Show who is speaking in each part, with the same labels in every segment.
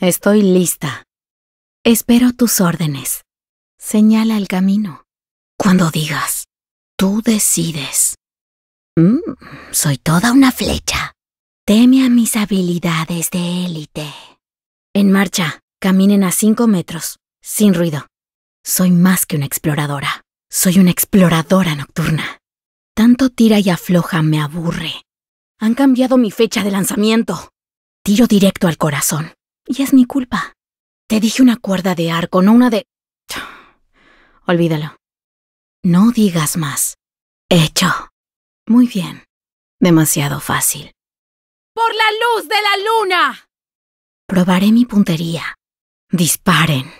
Speaker 1: Estoy lista.
Speaker 2: Espero tus órdenes. Señala el camino. Cuando digas, tú decides. Mm, soy toda una flecha. Teme a mis habilidades de élite. En marcha, caminen a cinco metros, sin ruido. Soy más que una exploradora. Soy una exploradora nocturna. Tanto tira y afloja me aburre. Han cambiado mi fecha de lanzamiento. Tiro directo al corazón. Y es mi culpa. Te dije una cuerda de arco, no una de... Olvídalo. No digas más. Hecho. Muy bien. Demasiado fácil. ¡Por la luz de la luna! Probaré mi puntería. Disparen.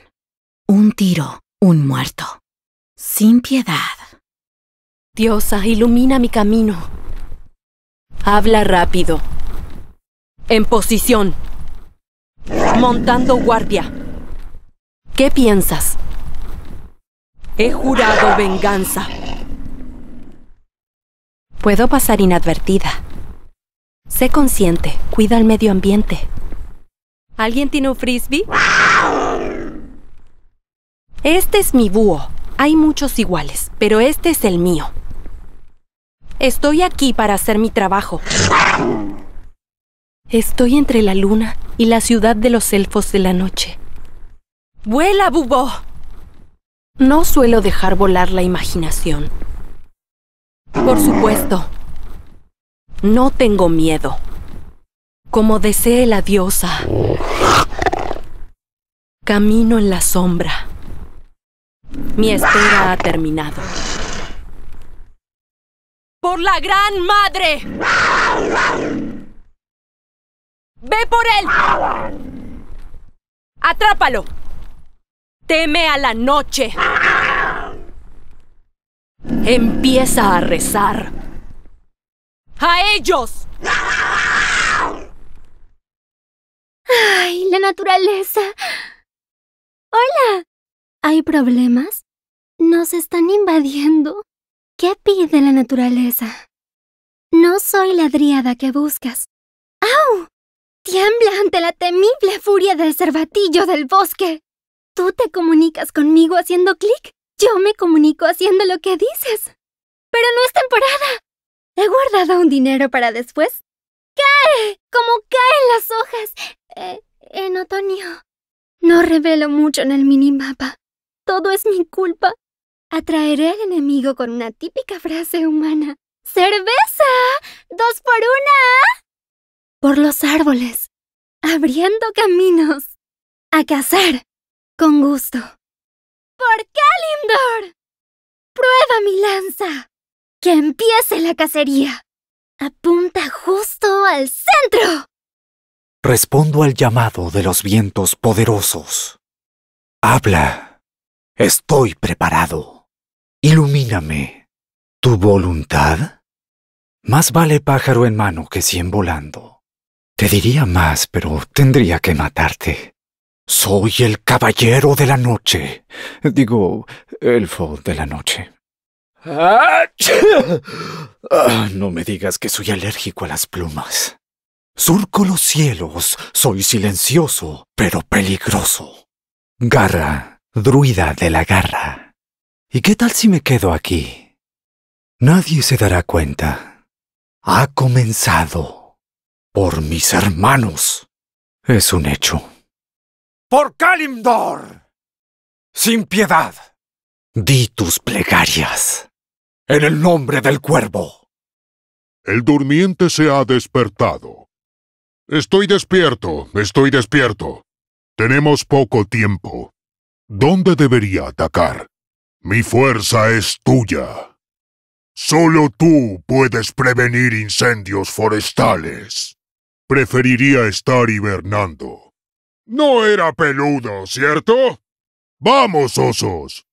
Speaker 2: Un tiro, un muerto. Sin piedad. Diosa, ilumina mi camino. Habla rápido. En posición. Montando guardia. ¿Qué piensas? He jurado venganza. Puedo pasar inadvertida. Sé consciente, cuida el medio ambiente. ¿Alguien tiene un frisbee? Este es mi búho. Hay muchos iguales, pero este es el mío. Estoy aquí para hacer mi trabajo. Estoy entre la luna y la ciudad de los elfos de la noche. ¡Vuela, Bubo! No suelo dejar volar la imaginación. Por supuesto, no tengo miedo. Como desee la diosa, camino en la sombra. Mi espera ha terminado. ¡Por la gran madre! ¡Ve por él! ¡Atrápalo! Teme a la noche. Empieza a rezar. ¡A ellos!
Speaker 1: ¡Ay, la naturaleza! ¡Hola! ¿Hay problemas? Nos están invadiendo. ¿Qué pide la naturaleza? No soy la dríada que buscas. ¡Au! tiembla ante la temible furia del cervatillo del bosque. Tú te comunicas conmigo haciendo clic, yo me comunico haciendo lo que dices. Pero no es temporada. He guardado un dinero para después. ¡Cae! Como caen las hojas. Eh, en otoño. No revelo mucho en el minimapa. Todo es mi culpa. Atraeré al enemigo con una típica frase humana. ¡Cerveza! ¡Dos por una! por los árboles, abriendo caminos, a cazar, con gusto. ¡Por Lindor? ¡Prueba mi lanza! ¡Que empiece la cacería! ¡Apunta justo al centro!
Speaker 2: Respondo al llamado de los vientos poderosos. Habla. Estoy preparado. Ilumíname. ¿Tu voluntad? Más vale pájaro en mano que cien volando. Te diría más, pero tendría que matarte. Soy el caballero de la noche. Digo, elfo de la noche. Ah, no me digas que soy alérgico a las plumas. Surco los cielos, soy silencioso, pero peligroso. Garra, druida de la garra. ¿Y qué tal si me quedo aquí? Nadie se dará cuenta. Ha comenzado. Por mis hermanos. Es un hecho.
Speaker 1: Por Kalimdor.
Speaker 3: Sin piedad. Di tus plegarias. En el nombre del cuervo. El durmiente se ha despertado. Estoy despierto, estoy despierto. Tenemos poco tiempo. ¿Dónde debería atacar? Mi fuerza es tuya. Solo tú puedes prevenir incendios forestales preferiría estar hibernando. No era peludo, ¿cierto? Vamos, osos.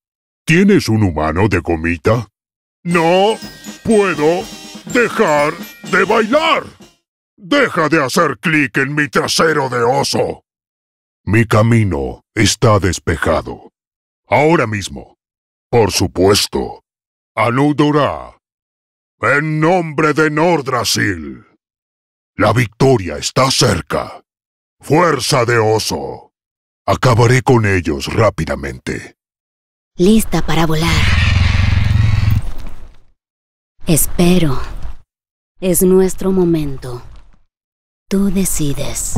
Speaker 3: ¿Tienes un humano de comita? No puedo dejar de bailar. Deja de hacer clic en mi trasero de oso. Mi camino está despejado. Ahora mismo. Por supuesto. Anudurá. En nombre de Nordrasil. La victoria está cerca. Fuerza de oso. Acabaré con ellos rápidamente.
Speaker 1: Lista para volar. Espero. Es nuestro momento. Tú decides.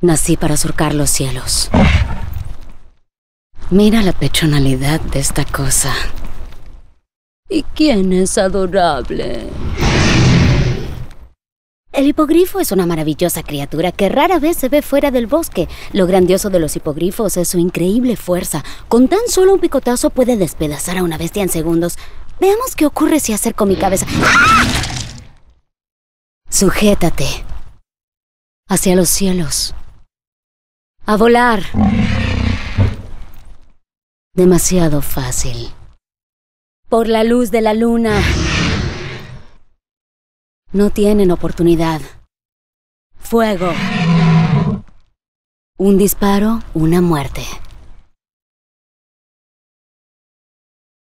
Speaker 1: Nací para surcar los cielos. Mira la pechonalidad de esta cosa. ¿Y quién es adorable? El hipogrifo es una maravillosa criatura que rara vez se ve fuera del bosque. Lo grandioso de los hipogrifos es su increíble fuerza. Con tan solo un picotazo puede despedazar a una bestia en segundos. Veamos qué ocurre si acerco mi cabeza. ¡Ah! Sujétate. Hacia los cielos. A volar. Demasiado fácil. Por la luz de la luna. No tienen oportunidad. Fuego. Un disparo, una muerte.